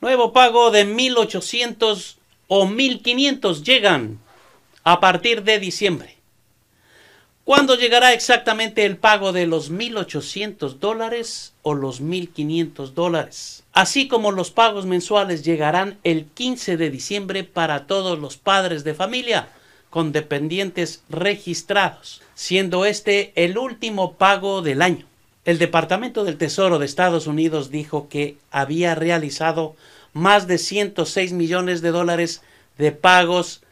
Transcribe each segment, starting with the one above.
Nuevo pago de 1800 o 1500 llegan a partir de diciembre. ¿Cuándo llegará exactamente el pago de los 1.800 dólares o los 1.500 dólares? Así como los pagos mensuales llegarán el 15 de diciembre para todos los padres de familia con dependientes registrados, siendo este el último pago del año. El Departamento del Tesoro de Estados Unidos dijo que había realizado más de 106 millones de dólares de pagos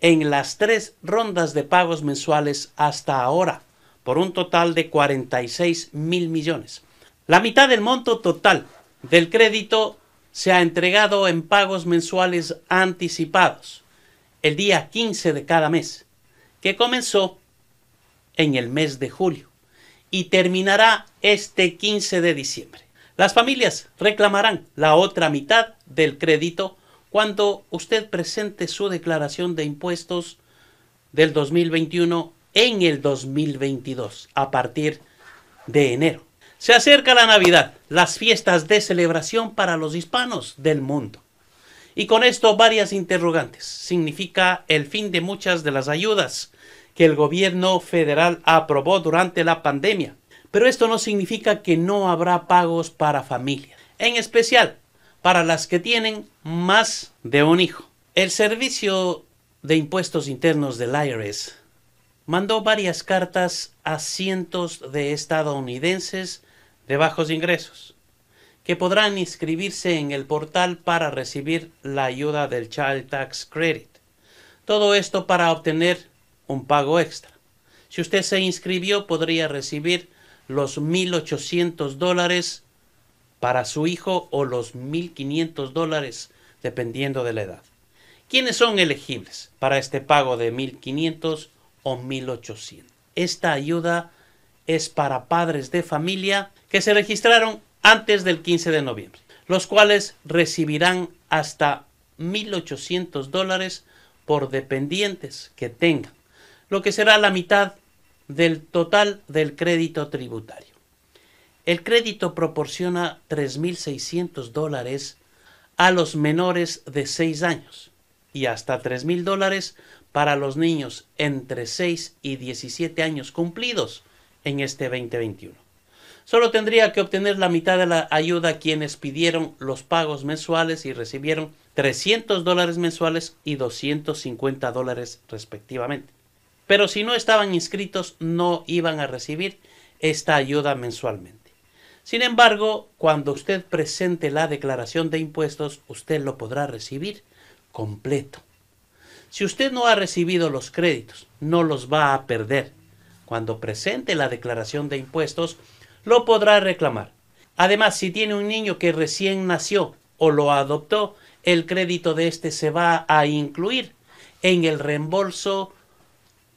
en las tres rondas de pagos mensuales hasta ahora, por un total de 46 mil millones. La mitad del monto total del crédito se ha entregado en pagos mensuales anticipados, el día 15 de cada mes, que comenzó en el mes de julio y terminará este 15 de diciembre. Las familias reclamarán la otra mitad del crédito cuando usted presente su declaración de impuestos del 2021 en el 2022, a partir de enero. Se acerca la Navidad, las fiestas de celebración para los hispanos del mundo. Y con esto varias interrogantes. Significa el fin de muchas de las ayudas que el gobierno federal aprobó durante la pandemia. Pero esto no significa que no habrá pagos para familias, en especial para las que tienen más de un hijo. El Servicio de Impuestos Internos del IRS mandó varias cartas a cientos de estadounidenses de bajos ingresos que podrán inscribirse en el portal para recibir la ayuda del Child Tax Credit. Todo esto para obtener un pago extra. Si usted se inscribió, podría recibir los 1.800 dólares para su hijo o los 1.500 dólares, dependiendo de la edad. ¿Quiénes son elegibles para este pago de 1.500 o 1.800? Esta ayuda es para padres de familia que se registraron antes del 15 de noviembre, los cuales recibirán hasta 1.800 dólares por dependientes que tengan lo que será la mitad del total del crédito tributario. El crédito proporciona 3.600 dólares a los menores de 6 años y hasta 3.000 dólares para los niños entre 6 y 17 años cumplidos en este 2021. Solo tendría que obtener la mitad de la ayuda quienes pidieron los pagos mensuales y recibieron 300 dólares mensuales y 250 dólares respectivamente pero si no estaban inscritos no iban a recibir esta ayuda mensualmente. Sin embargo, cuando usted presente la declaración de impuestos, usted lo podrá recibir completo. Si usted no ha recibido los créditos, no los va a perder. Cuando presente la declaración de impuestos, lo podrá reclamar. Además, si tiene un niño que recién nació o lo adoptó, el crédito de este se va a incluir en el reembolso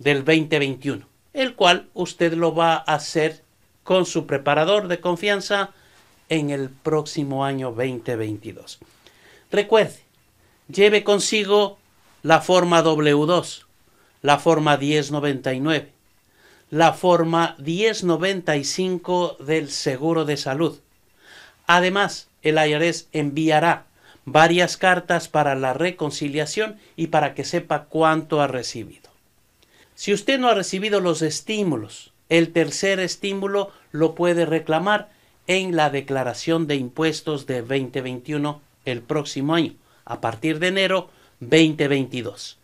del 2021, el cual usted lo va a hacer con su preparador de confianza en el próximo año 2022. Recuerde, lleve consigo la forma W2, la forma 1099, la forma 1095 del Seguro de Salud. Además, el IRS enviará varias cartas para la reconciliación y para que sepa cuánto ha recibido. Si usted no ha recibido los estímulos, el tercer estímulo lo puede reclamar en la declaración de impuestos de 2021 el próximo año, a partir de enero 2022.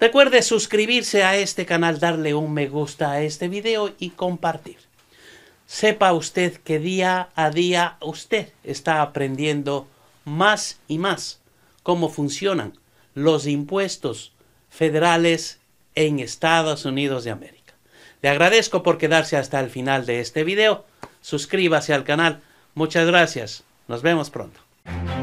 Recuerde suscribirse a este canal, darle un me gusta a este video y compartir. Sepa usted que día a día usted está aprendiendo más y más cómo funcionan los impuestos federales en Estados Unidos de América. Le agradezco por quedarse hasta el final de este video. Suscríbase al canal. Muchas gracias. Nos vemos pronto.